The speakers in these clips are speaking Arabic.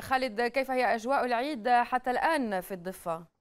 خالد كيف هي أجواء العيد حتى الآن في الضفة؟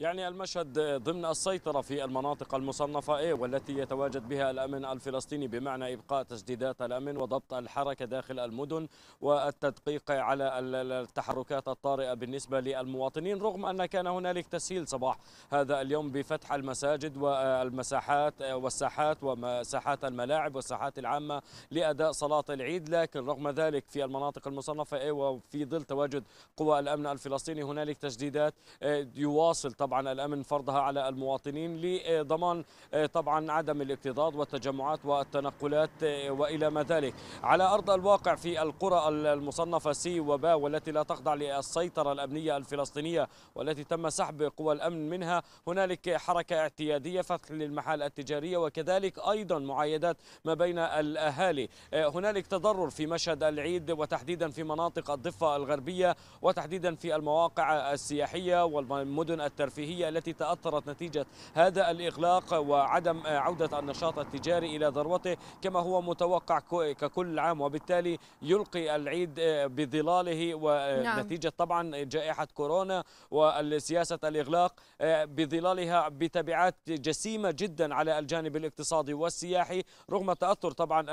يعني المشهد ضمن السيطرة في المناطق المصنفة A والتي يتواجد بها الأمن الفلسطيني بمعنى إبقاء تسديدات الأمن وضبط الحركة داخل المدن والتدقيق على التحركات الطارئة بالنسبة للمواطنين رغم أن كان هنالك تسهيل صباح هذا اليوم بفتح المساجد والمساحات والساحات ومساحات الملاعب والساحات العامة لأداء صلاة العيد لكن رغم ذلك في المناطق المصنفة A وفي ظل تواجد قوى الأمن الفلسطيني هنالك تسديدات آه، يواصل طبعا الأمن فرضها على المواطنين لضمان آه، طبعا عدم الاكتظاظ والتجمعات والتنقلات آه، وإلى ما ذلك على أرض الواقع في القرى المصنفة سي وباء والتي لا تخضع للسيطرة الأمنية الفلسطينية والتي تم سحب قوى الأمن منها هنالك حركة اعتيادية فتح للمحال التجارية وكذلك أيضا معايدات ما بين الأهالي آه، هنالك تضرر في مشهد العيد وتحديدا في مناطق الضفة الغربية وتحديدا في المواقع السياحية والمدن الترفيهية الترفيهية التي تأثرت نتيجة هذا الإغلاق وعدم عودة النشاط التجاري إلى ذروته كما هو متوقع ككل عام وبالتالي يلقي العيد بظلاله نعم. ونتيجة طبعا جائحة كورونا والسياسة الإغلاق بظلالها بتبعات جسيمة جدا على الجانب الاقتصادي والسياحي رغم تأثر طبعا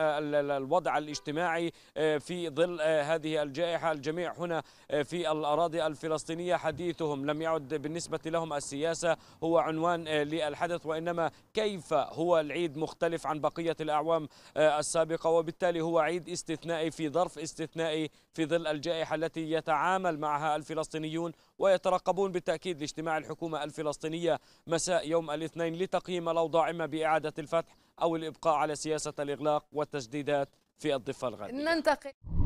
الوضع الاجتماعي في ظل هذه الجائحة الجميع هنا في الأراضي الفلسطينية حديثهم لم يعد بالنسبة لهم السياسة هو عنوان آه، للحدث وإنما كيف هو العيد مختلف عن بقية الأعوام آه، السابقة وبالتالي هو عيد استثنائي في ظرف استثنائي في ظل الجائحة التي يتعامل معها الفلسطينيون ويترقبون بالتأكيد لاجتماع الحكومة الفلسطينية مساء يوم الاثنين لتقييم الأوضاع إما بإعادة الفتح أو الإبقاء على سياسة الإغلاق والتجديدات في الضفة الغربية ننتقل